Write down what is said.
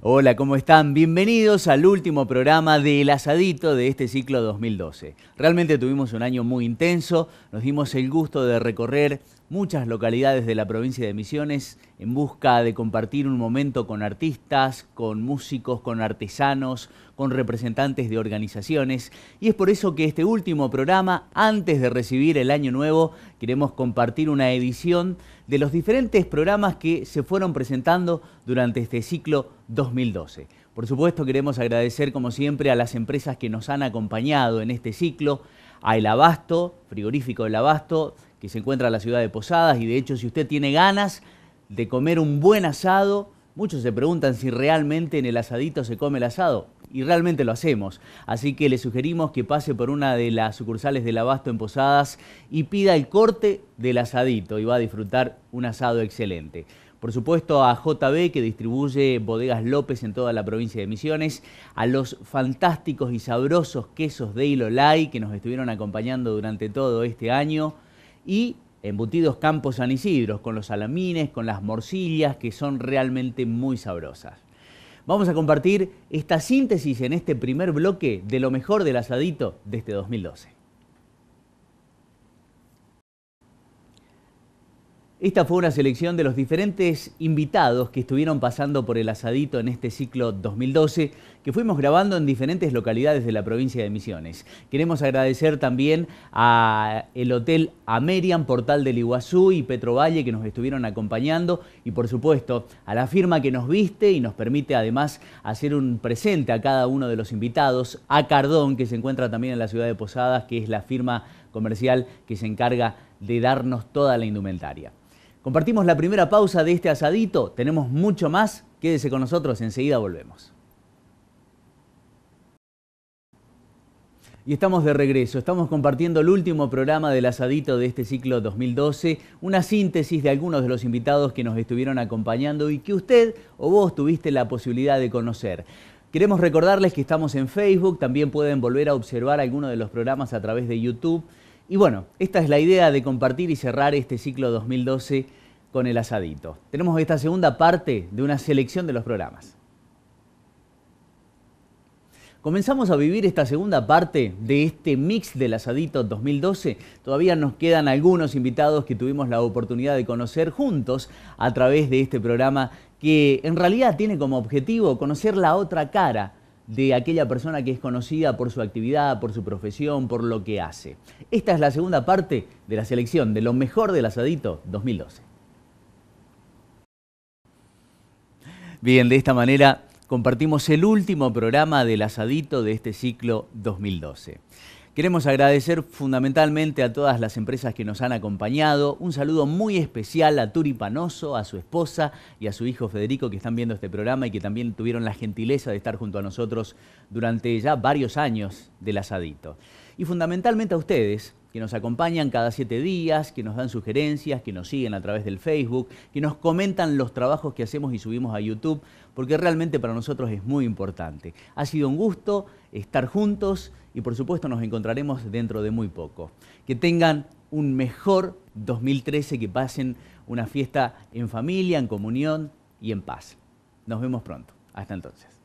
Hola, ¿cómo están? Bienvenidos al último programa de El Asadito de este ciclo 2012. Realmente tuvimos un año muy intenso, nos dimos el gusto de recorrer muchas localidades de la provincia de Misiones en busca de compartir un momento con artistas, con músicos, con artesanos, con representantes de organizaciones. Y es por eso que este último programa, antes de recibir el año nuevo, queremos compartir una edición de los diferentes programas que se fueron presentando durante este ciclo 2012. Por supuesto queremos agradecer como siempre a las empresas que nos han acompañado en este ciclo, a El Abasto, Frigorífico El Abasto, que se encuentra en la ciudad de Posadas y de hecho si usted tiene ganas de comer un buen asado, muchos se preguntan si realmente en el asadito se come el asado y realmente lo hacemos. Así que le sugerimos que pase por una de las sucursales del Abasto en Posadas y pida el corte del asadito y va a disfrutar un asado excelente. Por supuesto a JB que distribuye bodegas López en toda la provincia de Misiones, a los fantásticos y sabrosos quesos de Ilolai que nos estuvieron acompañando durante todo este año y embutidos Campos San Isidro, con los salamines, con las morcillas, que son realmente muy sabrosas. Vamos a compartir esta síntesis en este primer bloque de lo mejor del asadito de este 2012. Esta fue una selección de los diferentes invitados que estuvieron pasando por el asadito en este ciclo 2012 que fuimos grabando en diferentes localidades de la provincia de Misiones. Queremos agradecer también a el Hotel Amerian, Portal del Iguazú y Petrovalle que nos estuvieron acompañando y por supuesto a la firma que nos viste y nos permite además hacer un presente a cada uno de los invitados, a Cardón que se encuentra también en la ciudad de Posadas que es la firma comercial que se encarga de darnos toda la indumentaria. Compartimos la primera pausa de este asadito, tenemos mucho más, quédese con nosotros, enseguida volvemos. Y estamos de regreso, estamos compartiendo el último programa del asadito de este ciclo 2012, una síntesis de algunos de los invitados que nos estuvieron acompañando y que usted o vos tuviste la posibilidad de conocer. Queremos recordarles que estamos en Facebook, también pueden volver a observar algunos de los programas a través de YouTube. Y bueno, esta es la idea de compartir y cerrar este ciclo 2012 con el asadito. Tenemos esta segunda parte de una selección de los programas. Comenzamos a vivir esta segunda parte de este mix del asadito 2012. Todavía nos quedan algunos invitados que tuvimos la oportunidad de conocer juntos a través de este programa que en realidad tiene como objetivo conocer la otra cara de aquella persona que es conocida por su actividad, por su profesión, por lo que hace. Esta es la segunda parte de la selección de lo mejor del asadito 2012. Bien, de esta manera compartimos el último programa del asadito de este ciclo 2012. Queremos agradecer fundamentalmente a todas las empresas que nos han acompañado. Un saludo muy especial a Turi Panoso, a su esposa y a su hijo Federico que están viendo este programa y que también tuvieron la gentileza de estar junto a nosotros durante ya varios años del asadito. Y fundamentalmente a ustedes, que nos acompañan cada siete días, que nos dan sugerencias, que nos siguen a través del Facebook, que nos comentan los trabajos que hacemos y subimos a YouTube, porque realmente para nosotros es muy importante. Ha sido un gusto estar juntos y por supuesto nos encontraremos dentro de muy poco. Que tengan un mejor 2013, que pasen una fiesta en familia, en comunión y en paz. Nos vemos pronto. Hasta entonces.